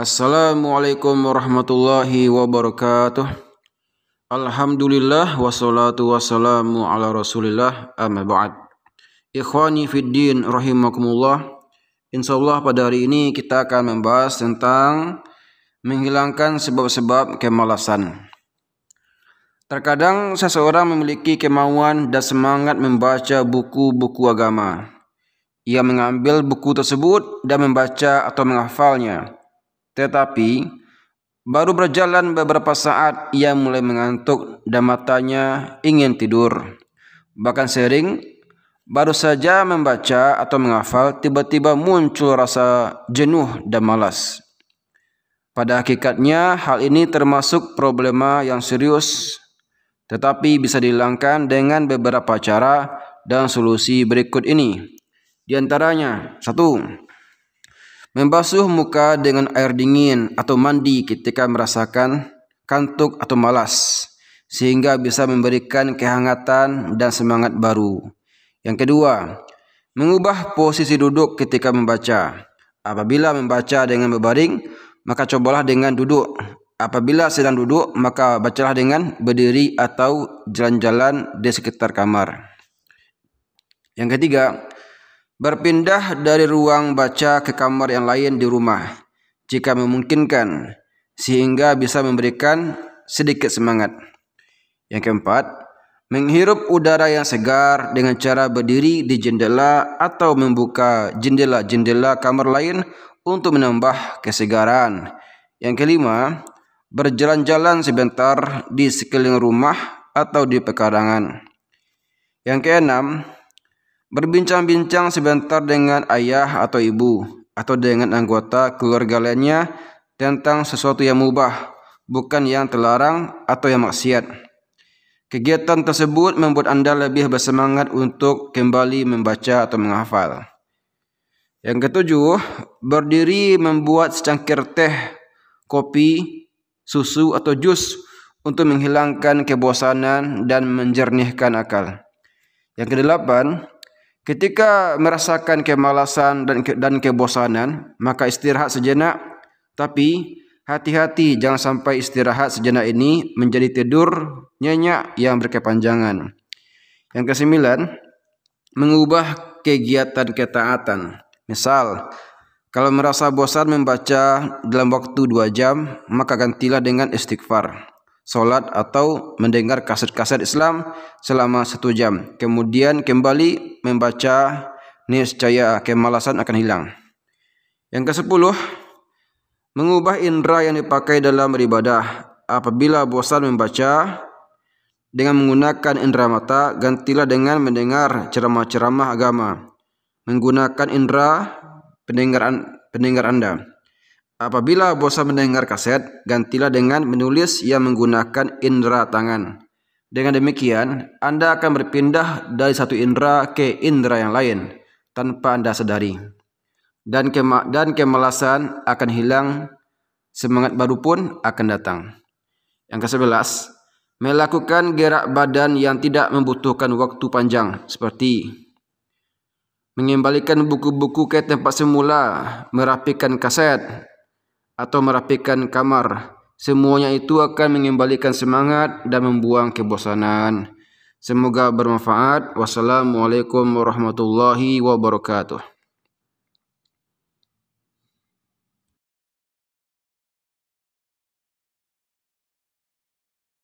Assalamualaikum warahmatullahi wabarakatuh. Alhamdulillah wassalatu wassalamu ala Rasulillah amma ba'd. Ikhwani fid rahimakumullah. Insyaallah pada hari ini kita akan membahas tentang menghilangkan sebab-sebab kemalasan. Terkadang seseorang memiliki kemauan dan semangat membaca buku-buku agama. Ia mengambil buku tersebut dan membaca atau menghafalnya. Tetapi baru berjalan beberapa saat ia mulai mengantuk dan matanya ingin tidur. Bahkan sering baru saja membaca atau menghafal tiba-tiba muncul rasa jenuh dan malas. Pada hakikatnya hal ini termasuk problema yang serius tetapi bisa dihilangkan dengan beberapa cara dan solusi berikut ini. Di antaranya, satu, Membasuh muka dengan air dingin atau mandi ketika merasakan kantuk atau malas sehingga bisa memberikan kehangatan dan semangat baru. Yang kedua, mengubah posisi duduk ketika membaca. Apabila membaca dengan berbaring, maka cobalah dengan duduk. Apabila sedang duduk, maka bacalah dengan berdiri atau jalan-jalan di sekitar kamar. Yang ketiga, Berpindah dari ruang baca ke kamar yang lain di rumah jika memungkinkan sehingga bisa memberikan sedikit semangat. Yang keempat, menghirup udara yang segar dengan cara berdiri di jendela atau membuka jendela-jendela kamar lain untuk menambah kesegaran. Yang kelima, berjalan-jalan sebentar di sekeliling rumah atau di pekarangan. Yang keenam, Berbincang-bincang sebentar dengan ayah atau ibu atau dengan anggota keluarga lainnya tentang sesuatu yang mubah, bukan yang terlarang atau yang maksiat. Kegiatan tersebut membuat Anda lebih bersemangat untuk kembali membaca atau menghafal. Yang ketujuh, berdiri membuat secangkir teh, kopi, susu atau jus untuk menghilangkan kebosanan dan menjernihkan akal. Yang kedelapan, Ketika merasakan kemalasan dan ke, dan kebosanan, maka istirahat sejenak. Tapi hati-hati jangan sampai istirahat sejenak ini menjadi tidur nyenyak yang berkepanjangan. Yang kesembilan, mengubah kegiatan ketaatan. Misal, kalau merasa bosan membaca dalam waktu dua jam, maka gantilah dengan istighfar sholat atau mendengar kaset-kaset Islam selama satu jam. Kemudian kembali membaca niscaya kemalasan akan hilang. Yang ke sepuluh, mengubah indera yang dipakai dalam beribadah. Apabila bosan membaca, dengan menggunakan indera mata, gantilah dengan mendengar ceramah-ceramah agama. Menggunakan indera pendengaran pendengar Anda. Apabila bosan mendengar kaset, gantilah dengan menulis yang menggunakan indera tangan. Dengan demikian, Anda akan berpindah dari satu indera ke indera yang lain tanpa Anda sadari. Dan, kema dan kemalasan akan hilang, semangat baru pun akan datang. Yang ke-11, melakukan gerak badan yang tidak membutuhkan waktu panjang seperti mengembalikan buku-buku ke tempat semula, merapikan kaset, atau merapikan kamar. Semuanya itu akan mengembalikan semangat dan membuang kebosanan. Semoga bermanfaat. Wassalamualaikum warahmatullahi wabarakatuh.